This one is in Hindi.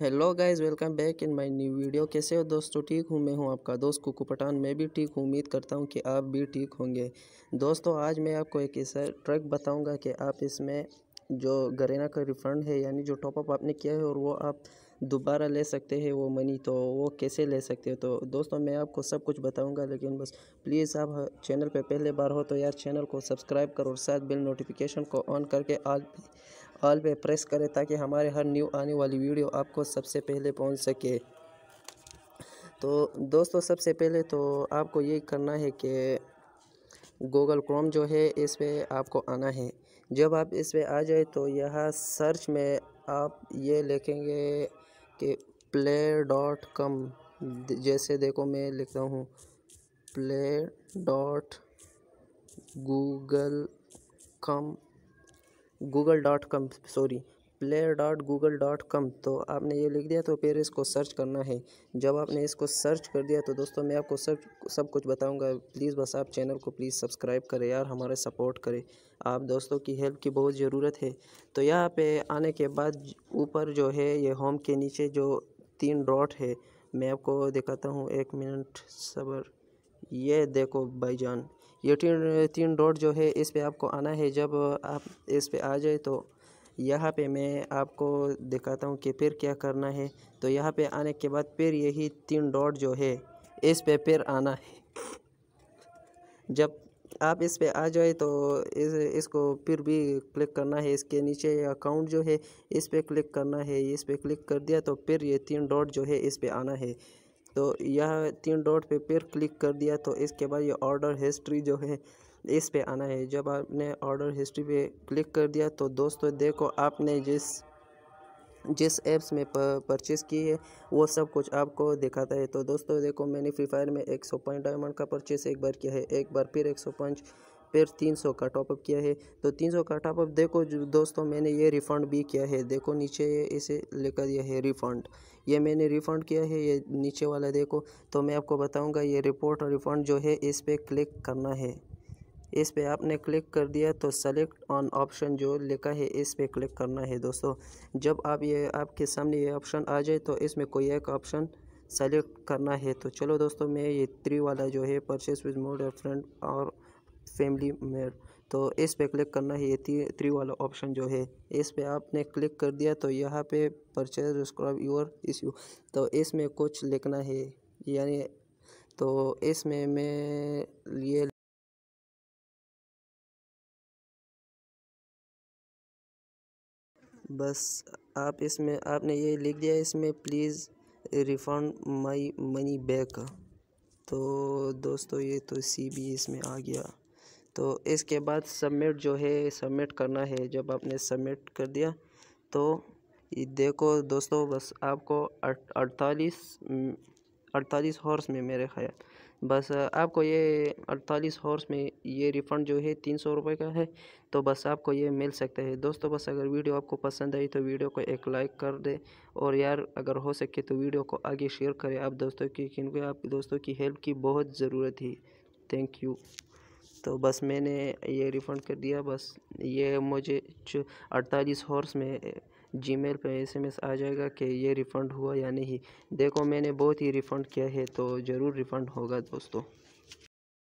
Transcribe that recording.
hello guys welcome back in my new video कैसे हो दोस्तों ठीक हूँ मैं हूँ आपका दोस्त कुकू पठान मैं भी ठीक हूँ उम्मीद करता हूँ कि आप भी ठीक होंगे दोस्तों आज मैं आपको एक ऐसा ट्रक बताऊँगा कि आप इसमें जो गरेना का रिफंड है यानी जो टॉपअप आपने किया है और वो आप दोबारा ले सकते हैं वो मनी तो वो कैसे ले सकते हो तो दोस्तों मैं आपको सब कुछ बताऊंगा लेकिन बस प्लीज़ आप चैनल पे पहले बार हो तो यार चैनल को सब्सक्राइब करो और साथ बिल नोटिफिकेशन को ऑन करके आज ऑल पे प्रेस करें ताकि हमारे हर न्यू आने वाली वीडियो आपको सबसे पहले पहुंच सके तो दोस्तों सबसे पहले तो आपको ये करना है कि गूगल क्रोम जो है इस पर आपको आना है जब आप इस पर आ जाए तो यहाँ सर्च में आप ये लिखेंगे कि प्ले डॉट कम जैसे देखो मैं लिखता हूँ play dot Google com Google dot com sorry player dot Google dot com तो आपने ये लिख दिया तो फिर इसको सर्च करना है जब आपने इसको सर्च कर दिया तो दोस्तों मैं आपको सब सब कुछ बताऊंगा प्लीज़ बस आप चैनल को प्लीज़ सब्सक्राइब करें यार हमारे सपोर्ट करें आप दोस्तों की हेल्प की बहुत ज़रूरत है तो यहाँ पे आने के बाद ऊपर जो है ये होम के नीचे जो तीन डॉट है मैं आपको दिखाता हूँ एक मिनट सबर ये देखो भाईजान ये तीन तीन डॉट जो है इस पे आपको आना है जब आप इस पे आ जाए तो यहाँ पे मैं आपको दिखाता हूँ कि फिर क्या करना है तो यहाँ पे आने के बाद फिर यही तीन डॉट जो है इस पे फिर आना है जब आप इस पे आ जाए तो इस इसको फिर भी क्लिक करना है इसके नीचे अकाउंट जो है इस पे क्लिक करना है इस पे क्लिक कर दिया तो फिर ये तीन डॉट जो है इस पे आना है तो यह तीन डॉट पे फिर क्लिक कर दिया तो इसके बाद ये ऑर्डर हिस्ट्री जो है इस पे आना है जब आपने ऑर्डर हिस्ट्री पे क्लिक कर दिया तो दोस्तों देखो आपने जिस जिस ऐप्स में परचेज़ की है वो सब कुछ आपको दिखाता है तो दोस्तों देखो मैंने फ्री फायर में एक सौ पॉइंट डायमंड का परचेस एक बार किया है एक बार फिर एक सौ पॉइंट फिर 300 का टॉपअप किया है तो 300 का टॉपअप देखो दोस्तों मैंने ये रिफ़ंड भी किया है देखो नीचे इसे लेकर यह है रिफ़ंड ये मैंने रिफ़ंड किया है ये नीचे वाला देखो तो मैं आपको बताऊँगा ये रिपोर्ट और रिफ़ंड जो है इस पर क्लिक करना है इस पर आपने क्लिक कर दिया तो सेलेक्ट ऑन ऑप्शन जो लिखा है इस पर क्लिक करना है दोस्तों जब आप ये आपके सामने ये ऑप्शन आ जाए तो इसमें कोई एक ऑप्शन सेलेक्ट करना है तो चलो दोस्तों मैं ये थ्री वाला जो है परचेस विद मोड फ्रेंड और फैमिली मेयर तो इस पे क्लिक करना है ये थ्री वाला ऑप्शन जो है इस पे आपने क्लिक कर दिया तो यहाँ पे परचेज डिस्क्राइब योर इश्यू तो इसमें कुछ लिखना है यानी तो इसमें मैं ये बस आप इसमें आपने ये लिख दिया इसमें please refund my money back तो दोस्तों ये तो सी भी इसमें आ गया तो इसके बाद सबमिट जो है सबमिट करना है जब आपने सबमिट कर दिया तो देखो दोस्तों बस आपको अड़तालीस अड़तालीस हॉर्स में मेरे ख्याल बस आपको ये अड़तालीस हॉर्स में ये रिफ़ंड जो है तीन सौ रुपये का है तो बस आपको ये मिल सकता है दोस्तों बस अगर वीडियो आपको पसंद आई तो वीडियो को एक लाइक कर दे और यार अगर हो सके तो वीडियो को आगे शेयर करें आप दोस्तों की क्योंकि आप दोस्तों की हेल्प की बहुत ज़रूरत है थैंक यू तो बस मैंने ये रिफ़ंड कर दिया बस ये मुझे अड़तालीस हॉर्स में जीमेल पे एसएमएस आ जाएगा कि ये रिफ़ंड हुआ या नहीं देखो मैंने बहुत ही रिफ़ंड किया है तो ज़रूर रिफ़ंड होगा दोस्तों